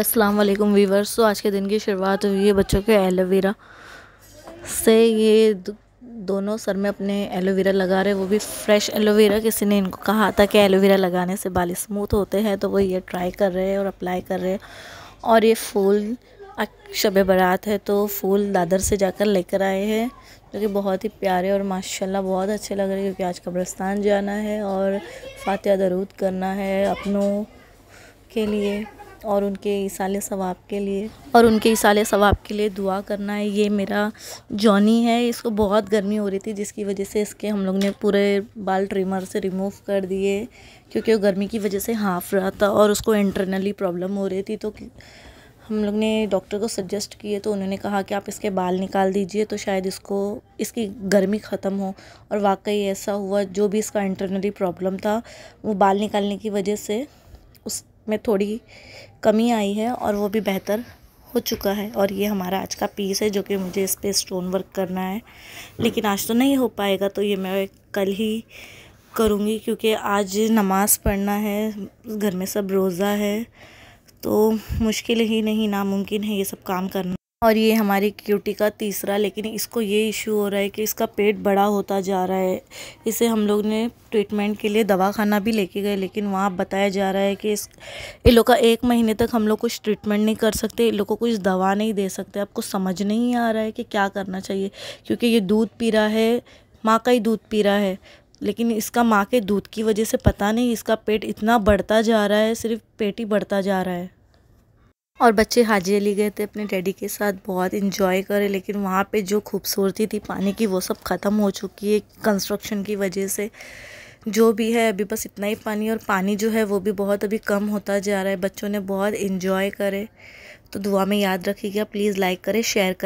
अस्सलाम वालेकुम वीवर्स तो आज के दिन की शुरुआत हुई है बच्चों के एलोवेरा से ये दोनों सर में अपने एलोवेरा लगा रहे वो भी फ्रेश एलोवेरा किसी ने इनको कहा था कि एलोवेरा लगाने से बाल स्मूथ होते हैं तो वो ये ट्राई कर रहे हैं और अप्लाई कर रहे हैं और ये फूल शब बारात है तो फूल दादर से जाकर लेकर आए हैं जो कि बहुत ही प्यारे और माशाल्लाह बहुत अच्छे लग रहे हैं क्योंकि आज कब्रस्तान जाना है और फातिहा दरूद करना है अपनों के लिए और उनके इसाले सवाब के लिए और उनके इसाले सवाब के लिए दुआ करना है ये मेरा जॉनी है इसको बहुत गर्मी हो रही थी जिसकी वजह से इसके हम लोग ने पूरे बाल ट्रिमर से रिमूव कर दिए क्योंकि वो गर्मी की वजह से हाफ रहा था और उसको इंटरनली प्रॉब्लम हो रही थी तो हम लोग ने डॉक्टर को सजेस्ट किए तो उन्होंने कहा कि आप इसके बाल निकाल दीजिए तो शायद इसको इसकी गर्मी ख़त्म हो और वाकई ऐसा हुआ जो भी इसका इंटरनली प्रॉब्लम था वो बाल निकालने की वजह से में थोड़ी कमी आई है और वो भी बेहतर हो चुका है और ये हमारा आज का पीस है जो कि मुझे इस पर स्टोन वर्क करना है हम्म। लेकिन आज तो नहीं हो पाएगा तो ये मैं कल ही करूँगी क्योंकि आज नमाज़ पढ़ना है घर में सब रोज़ा है तो मुश्किल ही नहीं नामुमकिन है ये सब काम करना और ये हमारी क्यूटी का तीसरा लेकिन इसको ये इशू हो रहा है कि इसका पेट बड़ा होता जा रहा है इसे हम लोग ने ट्रीटमेंट के लिए दवा खाना भी लेके गए लेकिन वहाँ बताया जा रहा है कि इस इन लोग का एक महीने तक हम लोग कुछ ट्रीटमेंट नहीं कर सकते इन लोग को कुछ दवा नहीं दे सकते आपको समझ नहीं आ रहा है कि क्या करना चाहिए क्योंकि ये दूध पी रहा है माँ का ही दूध पी रहा है लेकिन इसका माँ के दूध की वजह से पता नहीं इसका पेट इतना बढ़ता जा रहा है सिर्फ पेट ही बढ़ता जा रहा है और बच्चे हाजी अली गए थे अपने डैडी के साथ बहुत इंजॉय करे लेकिन वहाँ पे जो खूबसूरती थी पानी की वो सब ख़त्म हो चुकी है कंस्ट्रक्शन की वजह से जो भी है अभी बस इतना ही पानी और पानी जो है वो भी बहुत अभी कम होता जा रहा है बच्चों ने बहुत इंजॉय करे तो दुआ में याद रखिएगा प्लीज़ लाइक करें शेयर करें